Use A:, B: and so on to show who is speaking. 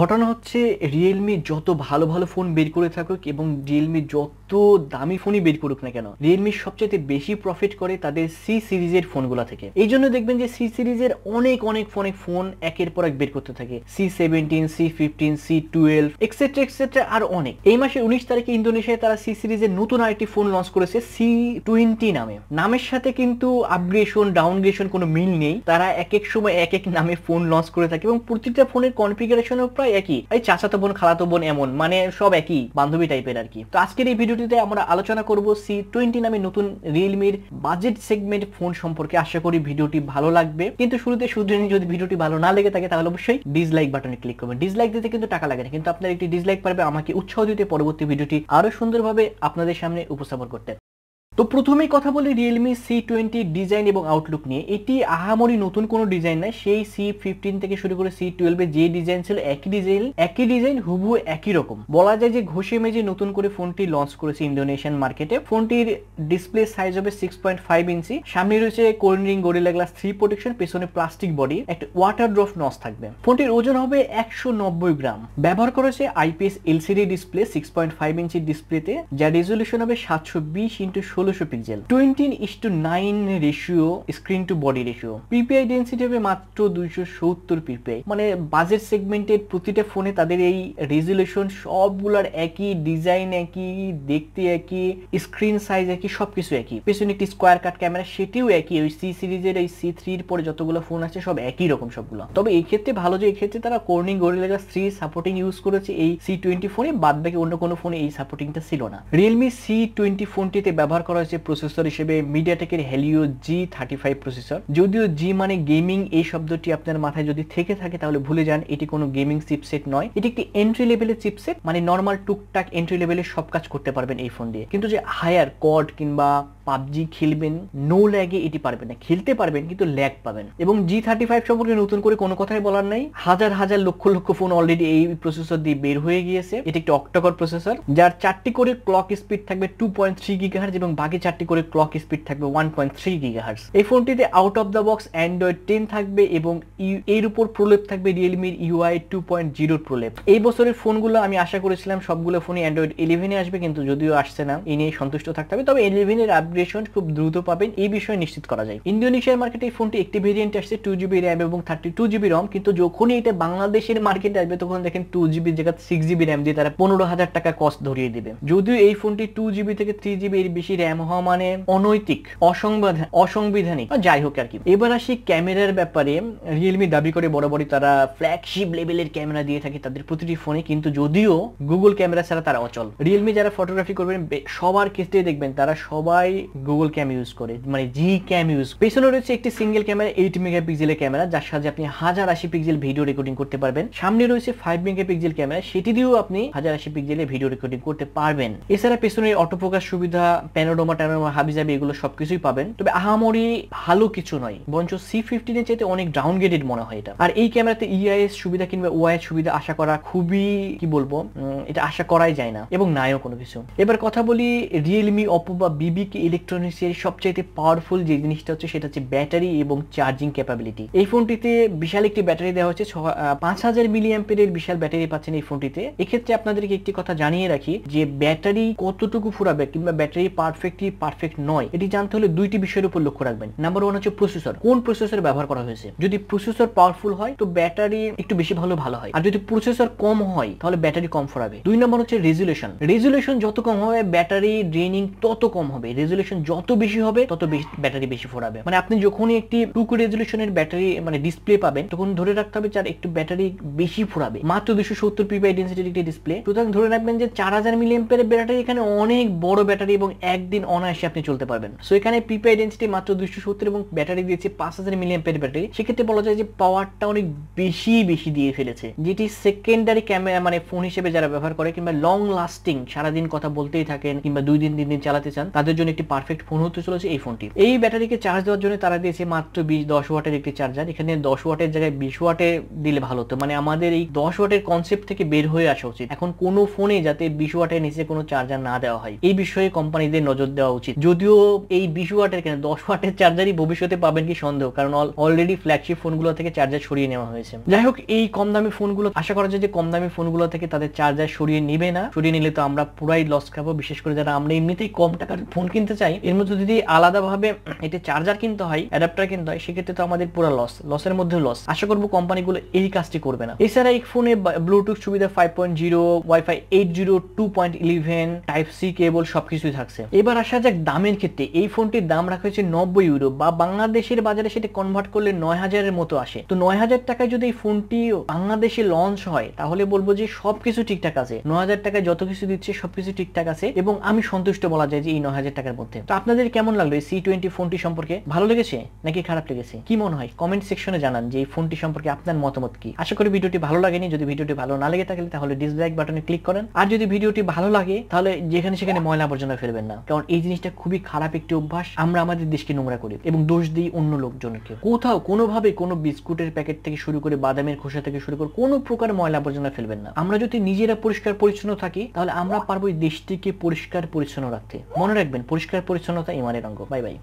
A: ঘটনা হচ্ছে রিয়েলমি যত ভালো ভালো ফোন বের করে থাকুক এবং রিয়েলমি যত এত দামি ফোনই বের করুক না কেন রিয়েলমি সবচেয়ে বেশি প্রফিট করে তাদের সি সিরিজের ফোনগুলো থেকে এই জন্য দেখবেন যে সি সিরিজের অনেক অনেক ফোনে ফোন একের পর এক বের করতে থাকে C seventeen C fifteen C twelve etcetera etcetera আর অনেক এই মাসের উনিশ তারিখে ইন্দোনেশিয়ায় তারা সি সিরিজের নতুন আরেকটি ফোন লঞ্চ করেছে সি টোয়েন্টি নামে নামের সাথে কিন্তু আপগ্রেশন ডাউনগ্রেশন কোনো মিল নেই তারা এক এক সময় এক এক নামে ফোন লঞ্চ করে থাকে এবং প্রতিটা ফোনের কনফিগারেশনও প্রায় একই এই চাচাতো বোন খালাতো বোন এমন মানে সব একই বান্ধবী টাইপের আর কি তো আজকের এই ভিডিও ভিডিওটিতে আমরা আলোচনা করব সি টোয়েন্টি নামে নতুন রিয়েলমির বাজেট সেগমেন্ট ফোন সম্পর্কে আশা করি ভিডিওটি ভালো লাগবে কিন্তু শুরুতে শুধু যদি ভিডিওটি ভালো না লেগে থাকে তাহলে অবশ্যই ডিসলাইক বাটনে ক্লিক করবেন ডিসলাইক দিতে কিন্তু টাকা লাগে না কিন্তু আপনার একটি ডিসলাইক পারবে আমাকে উৎসাহ দিতে পরবর্তী ভিডিওটি আরো সুন্দরভাবে আপনাদের সামনে উপস্থাপন করতে তো প্রথমেই কথা বলি রিয়েলমি সি টোয়েন্টি ডিজাইন এবং আউটলুক নিয়ে এটি আহামরি নতুন কোনো ডিজাইন না সেই সি ফিফটিন থেকে শুরু করে সি টুয়েলভে যে ডিজাইন ছিল একই ডিজাইন একই ডিজাইন হুবহু একই রকম বলা যায় যে ঘষে মেজে নতুন করে ফোনটি লঞ্চ করেছে ইন্দোনেশিয়ান মার্কেটে ফোনটির ডিসপ্লে সাইজ হবে সিক্স পয়েন্ট ফাইভ ইঞ্চি সামনে রয়েছে কোল্ড্রিং গরিলা গ্লাস থ্রি প্রোটেকশন পেছনে প্লাস্টিক বডি একটা ওয়াটার ড্রফ নস থাকবে ফোনটির ওজন হবে একশো নব্বই গ্রাম ব্যবহার করেছে IPS LCD display six point five ইঞ্চির ডিসপ্লেতে যা রেজলিউশন হবে সাতশো বিশ ইন্টু ষোলো ষোলোশো pixel twenty is to nine ratio screen to body ratio PPI density হবে মাত্র দুইশো সত্তর পিপিআই মানে বাজেট সেগমেন্টের প্রতিটা ফোনে তাদের এই রেজুলেশন সবগুলোর একই ডিজাইন একই দেখতে একই স্ক্রিন সাইজ একই সবকিছু একই পেছনে একটি স্কোয়ার কাট ক্যামেরা সেটিও একই ওই সি সিরিজের এই সি থ্রির পরে যতগুলো ফোন আছে সব একই রকম সবগুলো তবে এক্ষেত্রে ভালো যে এক্ষেত্রে তারা Corning Gorilla glass three supporting use করেছে এই সি টোয়েন্টি ফোনে বাদ বাকি অন্য কোনো ফোনে এই সাপোর্টিংটা ছিল না রিয়েলমি সি টোয়েন্টি ফোনটিতে ব্যবহার করা করা হয়েছে প্রসেসর হিসেবে মিডিয়াটেকের Helio G thirty five processor যদিও জি মানে গেমিং এই শব্দটি আপনার মাথায় যদি থেকে থাকে তাহলে ভুলে যান এটি কোনো গেমিং চিপসেট নয় এটি একটি এন্ট্রি লেভেলের চিপসেট মানে নর্মাল টুকটাক এন্ট্রি লেভেলের সব কাজ করতে পারবেন এই ফোন দিয়ে কিন্তু যে হায়ার কড কিংবা পাবজি খেলবেন নো ল্যাগে এটি পারবেন না খেলতে পারবেন কিন্তু ল্যাগ পাবেন এবং জি থার্টি ফাইভ সম্পর্কে নতুন করে কোনো কথাই বলার নাই হাজার হাজার লক্ষ লক্ষ ফোন অলরেডি এই প্রসেসর দিয়ে বের হয়ে গিয়েছে এটি একটি অক্টাকর প্রসেসর যার চারটি করে ক্লক স্পিড থাকবে টু পয়েন্ট থ্রি গিগাহার্জ এবং বাকি চারটি করে ক্লক স্পিড থাকবে ওয়ান পয়েন্ট থ্রি হার্স এই ফোনটিতে out of the box Android ten থাকবে এবং এর উপর প্রলেপ থাকবে রিয়েলমির ইউআই টু পয়েন্ট জিরোর প্রলেপ এই বছরের ফোনগুলো আমি আশা করেছিলাম সবগুলো ফোনই অ্যান্ড্রয়েড ইলেভেনে আসবে কিন্তু যদিও আসছে না এ নিয়ে সন্তুষ্ট থাকতে হবে তবে ইলেভেনের আপডেট আপগ্রেশন খুব দ্রুত পাবেন এই বিষয়ে নিশ্চিত করা যায় ইন্দোনেশিয়ার মার্কেটে এই ফোনটি একটি ভেরিয়েন্ট আসছে টু জিবি র্যাম এবং থার্টি টু জিবি রম কিন্তু যখনই এটা বাংলাদেশের মার্কেটে আসবে তখন দেখেন টু জিবি জায়গা সিক্স জিবি র্যাম দিয়ে তারা পনেরো হাজার টাকা কস্ট ধরিয়ে দেবে যদিও এই ফোনটি টু জিবি থেকে থ্রি জিবি এর বেশি র্যাম হওয়া মানে অনৈতিক অসংবিধান অসংবিধানিক যাই হোক আর কি এবার আসি ক্যামেরার ব্যাপারে রিয়েলমি দাবি করে বড় তারা ফ্ল্যাগশিপ লেভেলের ক্যামেরা দিয়ে থাকে তাদের প্রতিটি ফোনে কিন্তু যদিও গুগল ক্যামেরা ছাড়া তারা অচল রিয়েলমি যারা ফটোগ্রাফি করবেন সবার ক্ষেত্রে দেখবেন তারা সবাই গুগল ক্যাম ইউজ করে মানে জি ক্যাম ইউজ পেছনে রয়েছে একটি সিঙ্গেল ক্যামেরা এইট মেগাপিক্সেলের ক্যামেরা যার সাহায্যে আপনি হাজার আশি পিক্সেল ভিডিও রেকর্ডিং করতে পারবেন সামনে রয়েছে ফাইভ মেগাপিক্সেল ক্যামেরা সেটি দিয়েও আপনি হাজার আশি পিক্সেলে ভিডিও রেকর্ডিং করতে পারবেন এছাড়া পেছনের অটোফোকাস সুবিধা প্যানোডোমা ট্যানোমা হাবিজাবি এগুলো সবকিছুই পাবেন তবে আহামরি ভালো কিছু নয় বঞ্চ সি ফিফটিনের চাইতে অনেক ডাউনগ্রেডেড মনে হয় এটা আর এই ক্যামেরাতে ইআইএস e সুবিধা কিংবা ওয়াইএস সুবিধা আশা করা খুবই কি বলবো এটা আশা করাই যায় না এবং নাইও কোনো কিছু এবার কথা বলি রিয়েলমি অপো বা বিবি কে ইলেকট্রনিক্সের সবচাইতে পাওয়ারফুল যে জিনিসটা হচ্ছে সেটা হচ্ছে ব্যাটারি এবং চার্জিং ক্যাপাবিলিটি এই ফোনটিতে বিশাল একটি ব্যাটারি দেওয়া হচ্ছে পাঁচ হাজার মিলি অ্যাম্পের বিশাল ব্যাটারি পাচ্ছেন এই ফোনটিতে এক্ষেত্রে আপনাদেরকে একটি কথা জানিয়ে রাখি যে ব্যাটারি কতটুকু ফুরাবে কিংবা ব্যাটারি পারফেক্টলি পারফেক্ট নয় এটি জানতে হলে দুইটি বিষয়ের উপর লক্ষ্য রাখবেন নাম্বার ওয়ান হচ্ছে প্রসেসর কোন প্রসেসর ব্যবহার করা হয়েছে যদি প্রসেসর পাওয়ারফুল হয় তো ব্যাটারি একটু বেশি ভালো ভালো হয় আর যদি প্রসেসর কম হয় তাহলে ব্যাটারি কম ফুরাবে দুই নম্বর হচ্ছে রেজুলেশন রেজুলেশন যত কম হবে ব্যাটারি ড্রেনিং তত কম হবে রেজুলেশন রেজুলেশন যত বেশি হবে তত বেশি ব্যাটারি বেশি ফোরাবে মানে আপনি যখনই একটি টু কে রেজুলেশনের ব্যাটারি মানে ডিসপ্লে পাবেন তখন ধরে রাখতে হবে যার একটু ব্যাটারি বেশি ফোরাবে মাত্র দুশো সত্তর পিপিআই ডেন্সিটির একটি ডিসপ্লে সুতরাং ধরে রাখবেন যে চার হাজার মিলিয়াম্পের ব্যাটারি এখানে অনেক বড় ব্যাটারি এবং একদিন অনায়াসে আপনি চলতে পারবেন সো এখানে পিপিআই ডেন্সিটি মাত্র দুশো সত্তর এবং ব্যাটারি দিয়েছে পাঁচ হাজার মিলিয়াম্পের ব্যাটারি সেক্ষেত্রে বলা যায় যে পাওয়ারটা অনেক বেশি বেশি দিয়ে ফেলেছে যেটি সেকেন্ডারি ক্যামেরা মানে ফোন হিসেবে যারা ব্যবহার করে কিংবা লং লাস্টিং সারাদিন কথা বলতেই থাকেন কিংবা দুই দিন তিন দিন চালাতে চান তাদের জন্য একটি পারফেক্ট ফোন হতে চলেছে এই ফোনটি এই ব্যাটারিকে চার্জ দেওয়ার জন্য তারা দিয়েছে মাত্র বিশ দশ ওয়াটের একটি চার্জার এখানে দশ ওয়াটের জায়গায় বিশ ওয়াটে দিলে ভালো হতো মানে আমাদের এই দশ ওয়াটের কনসেপ্ট থেকে বের হয়ে আসা উচিত এখন কোনো ফোনে যাতে বিশ ওয়াটের নিচে কোনো চার্জার না দেওয়া হয় এই বিষয়ে কোম্পানিদের নজর দেওয়া উচিত যদিও এই বিশ ওয়াটের কেন দশ ওয়াটের চার্জারই ভবিষ্যতে পাবেন কি সন্দেহ কারণ অলরেডি ফ্ল্যাগশিপ ফোনগুলো থেকে চার্জার সরিয়ে নেওয়া হয়েছে যাই হোক এই কম দামি ফোনগুলো আশা করা যায় যে কম দামি ফোনগুলো থেকে তাদের চার্জার সরিয়ে নিবে না সরিয়ে নিলে তো আমরা পুরাই লস খাবো বিশেষ করে যারা আমরা এমনিতেই কম টাকার ফোন কিনতে চাই এর মধ্যে যদি আলাদাভাবে এটা চার্জার কিনতে হয় অ্যাডাপ্টার কিনতে হয় সেক্ষেত্রে তো আমাদের পুরো লস লসের মধ্যে লস আশা করবো কোম্পানিগুলো এই কাজটি করবে না এছাড়া এই ফোনে ব্লুটুথ সুবিধা five point zero WiFi eight zero two point eleven type C cable সবকিছুই থাকছে এবার আসা যাক দামের ক্ষেত্রে এই ফোনটির দাম রাখা হয়েছে নব্বই ইউরো বা বাংলাদেশের বাজারে সেটা কনভার্ট করলে নয় হাজারের মতো আসে তো নয় হাজার টাকায় যদি এই ফোনটি বাংলাদেশে লঞ্চ হয় তাহলে বলবো যে সবকিছু ঠিকঠাক আছে নয় হাজার টাকায় যত কিছু দিচ্ছে সবকিছু ঠিকঠাক আছে এবং আমি সন্তুষ্ট বলা যায় যে এই নয় হাজার টাকার মধ্যে মধ্যে তো আপনাদের কেমন লাগলো এই সি টোয়েন্টি ফোনটি সম্পর্কে ভালো লেগেছে নাকি খারাপ লেগেছে কি মনে হয় কমেন্ট সেকশনে জানান যে এই ফোনটি সম্পর্কে আপনার মতামত কি আশা করি ভিডিওটি ভালো লাগেনি যদি ভিডিওটি ভালো না লেগে থাকলে তাহলে ডিসলাইক বাটনে ক্লিক করেন আর যদি ভিডিওটি ভালো লাগে তাহলে যেখানে সেখানে ময়লা আবর্জনা ফেলবেন না কারণ এই জিনিসটা খুবই খারাপ একটি অভ্যাস আমরা আমাদের দেশকে নোংরা করি এবং দোষ দিই অন্য লোকজনকে কোথাও কোনোভাবে কোনো বিস্কুটের প্যাকেট থেকে শুরু করে বাদামের খোসা থেকে শুরু করে কোনো প্রকার ময়লা আবর্জনা ফেলবেন না আমরা যদি নিজেরা পরিষ্কার পরিচ্ছন্ন থাকি তাহলে আমরা পারবো এই দেশটিকে পরিষ্কার পরিচ্ছন্ন রাখতে মনে রাখবেন পরিষ্কার por eso no te iban a ir bye bye